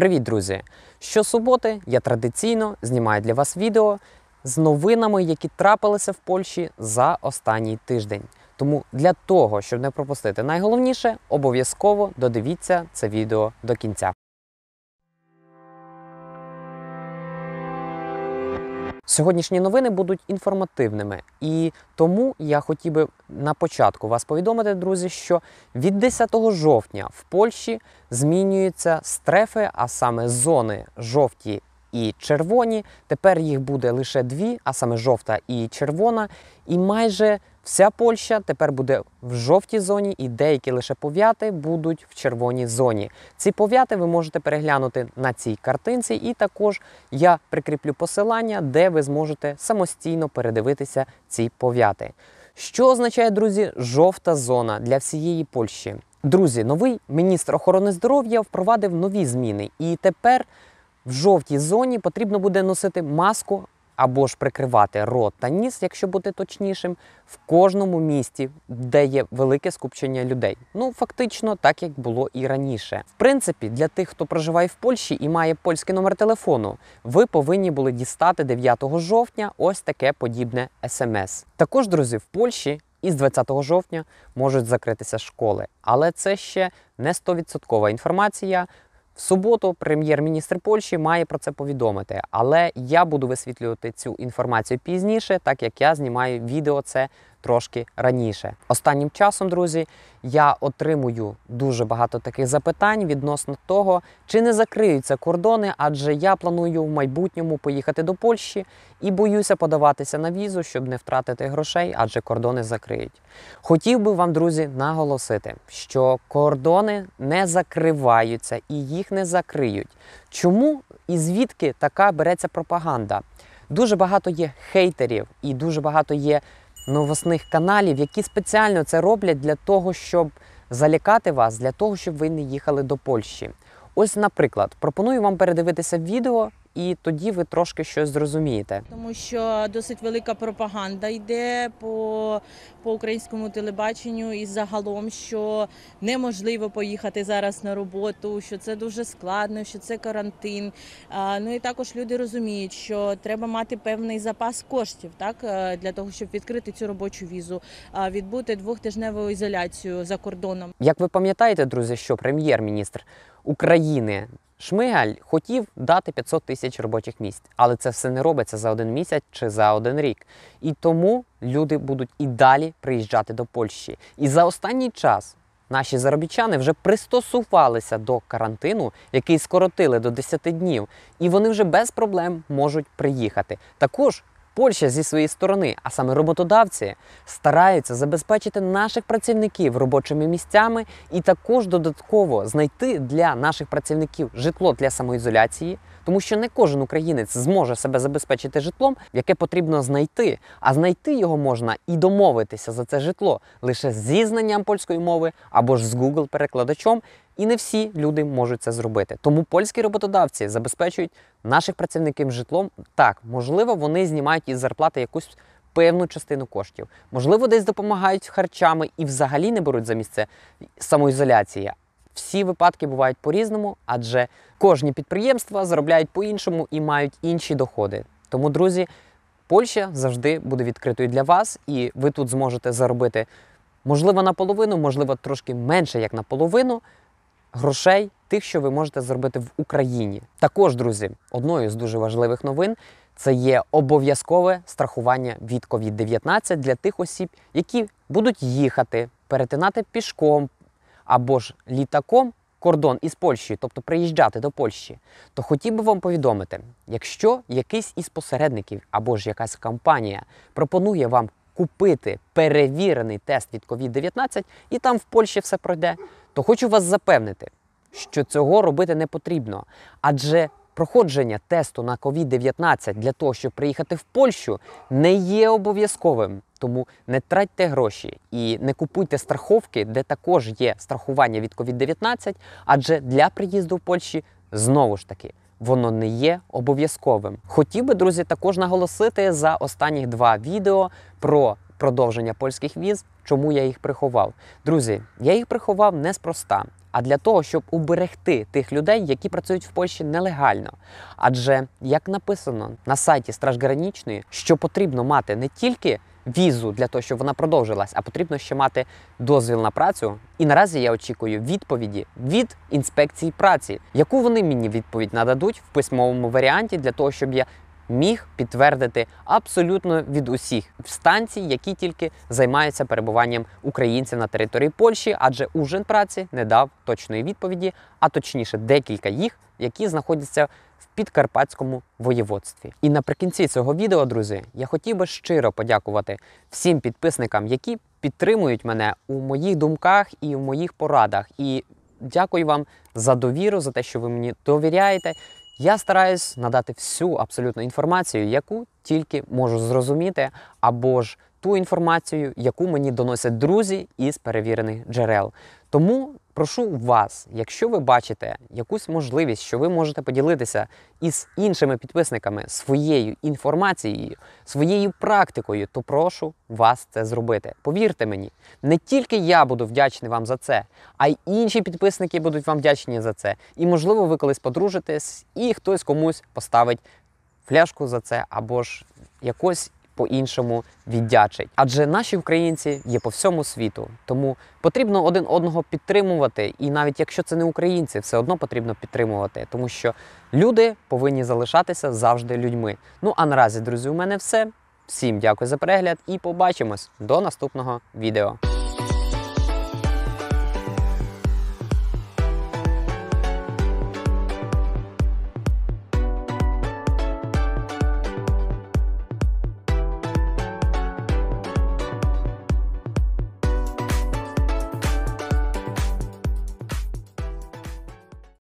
Привіт, друзі! Щосуботи я традиційно знімаю для вас відео з новинами, які трапилися в Польщі за останній тиждень. Тому для того, щоб не пропустити найголовніше, обов'язково додивіться це відео до кінця. Сьогоднішні новини будуть інформативними, і тому я хотів би на початку вас повідомити, друзі, що від 10 жовтня в Польщі змінюються стрефи, а саме зони жовті і червоні. Тепер їх буде лише дві, а саме жовта і червона, і майже Вся Польща тепер буде в жовтій зоні, і деякі лише пов'яти будуть в червоній зоні. Ці пов'яти ви можете переглянути на цій картинці, і також я прикріплю посилання, де ви зможете самостійно передивитися ці пов'яти. Що означає, друзі, жовта зона для всієї Польщі? Друзі, новий міністр охорони здоров'я впровадив нові зміни, і тепер в жовтій зоні потрібно буде носити маску або ж прикривати рот та ніс, якщо бути точнішим, в кожному місті, де є велике скупчення людей. Ну фактично, так як було і раніше. В принципі, для тих, хто проживає в Польщі і має польський номер телефону, ви повинні були дістати 9 жовтня ось таке подібне смс. Також, друзі, в Польщі. із 20 жовтня можуть закритися школи, але це ще не 100% інформація суботу прем'єр-міністр Польщі має про це повідомити, але я буду висвітлювати цю інформацію пізніше, так як я знімаю відео це трошки раніше. Останнім часом, друзі, я отримую дуже багато таких запитань відносно того, чи не закриються кордони, адже я планую в майбутньому поїхати до Польщі і боюся подаватися на візу, щоб не втратити грошей, адже кордони закриють. Хотів би вам, друзі, наголосити, що кордони не закриваються і їх не закриють. Чому і звідки така береться пропаганда? Дуже багато є хейтерів, і дуже багато є новосних каналів, які спеціально це роблять для того, щоб залякати вас, для того, щоб ви не їхали до Польщі. Ось, наприклад, пропоную вам передивитися відео і тоді ви трошки щось зрозумієте. Тому що досить велика пропаганда йде по по українському телебаченню, і загалом, що неможливо поїхати зараз на роботу, що це дуже складно, що це карантин. Ну і також люди розуміють, що треба мати певний запас коштів, так е, для того, щоб відкрити цю робочу візу, відбути двохтижневу ізоляцію за кордоном. Як ви пам'ятаєте, друзі, що прем'єр-міністр України Шмигаль хотів дати 500 тисяч робочих місць, але це все не робиться за один місяць чи за один рік. І тому люди будуть і далі приїжджати до Польщі. І за останній час наші заробітчани вже пристосувалися до карантину, який скоротили до 10 днів, і вони вже без проблем можуть приїхати. Також Польща зі своєї сторони, а саме роботодавці, стараються забезпечити наших працівників робочими місцями і також додатково знайти для наших працівників житло для самоізоляції, тому що не кожен українець зможе себе забезпечити житлом, яке потрібно знайти. А знайти його можна і домовитися за це житло лише зі знанням польської мови або ж з Google перекладачом і не всі люди можуть це зробити. Тому польські роботодавці забезпечують наших працівників житлом. Так, можливо, вони знімають із зарплати якусь певну частину коштів. Можливо, десь допомагають харчами і взагалі не беруть за місце самоізоляції. Всі випадки бувають по-різному, адже кожні підприємства заробляють по-іншому і мають інші доходи. Тому, друзі, Польща завжди буде відкритою для вас, і ви тут зможете заробити можливо наполовину, можливо, трошки менше як наполовину грошей, тих, що ви можете зробити в Україні. Також, друзі, одною з дуже важливих новин це є обов'язкове страхування від COVID-19 для тих осіб, які будуть їхати, перетинати пішком або ж літаком. Кордон із Польщею, тобто приїжджати до Польщі, то хотів би вам повідомити, якщо якийсь із посередників або ж якась компанія пропонує вам купити перевірений тест від COVID-19 і там в Польщі все пройде, то хочу вас запевнити, що цього робити не потрібно, адже проходження тесту на COVID-19 для того, щоб приїхати в Польщу, не є обов'язковим. Тому не тратьте гроші і не купуйте страховки, де також є страхування від COVID-19, адже для приїзду в Польщі знову ж таки. Воно не є обов'язковим. Хотів би, друзі, також наголосити за останні два відео про продовження польських віз, чому я їх приховав. Друзі, я їх приховав неспроста, а для того, щоб уберегти тих людей, які працюють в Польщі нелегально. Адже як написано на сайті Стражгранічної, що потрібно мати не тільки. Візу для того, щоб вона продовжилась, а потрібно ще мати дозвіл на працю. І наразі я очікую відповіді від інспекції праці, яку вони мені відповідь нададуть в письмовому варіанті для того, щоб я міг підтвердити абсолютно від усіх станцій, які тільки займаються перебуванням українців на території Польщі, адже ужин праці не дав точної відповіді, а точніше декілька їх, які знаходяться. В підкарпатському воєводстві. І наприкінці цього відео, друзі, я хотів би щиро подякувати всім підписникам, які підтримують мене у моїх думках і в моїх порадах. І дякую вам за довіру, за те, що ви мені довіряєте, я стараюсь надати всю абсолютно інформацію, яку тільки можу зрозуміти, або ж ту інформацію, яку мені доносять друзі із перевірених джерел. Тому Прошу вас, якщо ви бачите якусь можливість, що ви можете поділитися із іншими підписниками своєю інформацією, своєю практикою, то прошу вас це зробити. Повірте мені, не тільки я буду вдячний вам за це, а й інші підписники будуть вам вдячні за це. І, можливо, ви колись подружитесь, і хтось комусь поставить фляжку за це, або ж якось по-іншому віддячить. Адже наші українці є по всьому світу, тому потрібно один одного підтримувати. І навіть якщо це не українці, все одно потрібно підтримувати, тому що люди повинні залишатися завжди людьми. Ну а наразі, друзі, у мене все. Всім дякую за перегляд і побачимось до наступного відео.